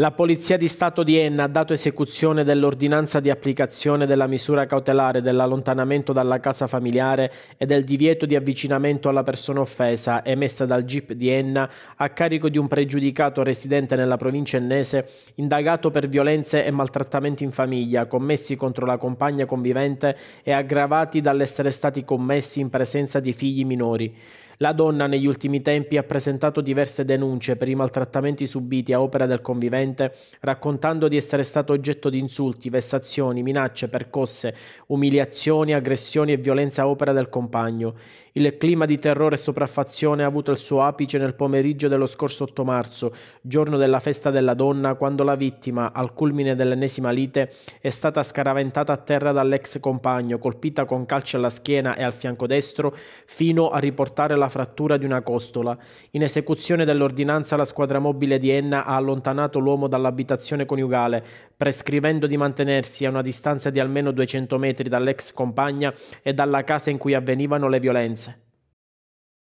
La Polizia di Stato di Enna ha dato esecuzione dell'ordinanza di applicazione della misura cautelare dell'allontanamento dalla casa familiare e del divieto di avvicinamento alla persona offesa emessa dal GIP di Enna a carico di un pregiudicato residente nella provincia ennese indagato per violenze e maltrattamenti in famiglia commessi contro la compagna convivente e aggravati dall'essere stati commessi in presenza di figli minori. La donna negli ultimi tempi ha presentato diverse denunce per i maltrattamenti subiti a opera del convivente, raccontando di essere stato oggetto di insulti, vessazioni, minacce, percosse, umiliazioni, aggressioni e violenza a opera del compagno. Il clima di terrore e sopraffazione ha avuto il suo apice nel pomeriggio dello scorso 8 marzo, giorno della festa della donna, quando la vittima, al culmine dell'ennesima lite, è stata scaraventata a terra dall'ex compagno, colpita con calci alla schiena e al fianco destro, fino a riportare la la frattura di una costola. In esecuzione dell'ordinanza la squadra mobile di Enna ha allontanato l'uomo dall'abitazione coniugale, prescrivendo di mantenersi a una distanza di almeno 200 metri dall'ex compagna e dalla casa in cui avvenivano le violenze.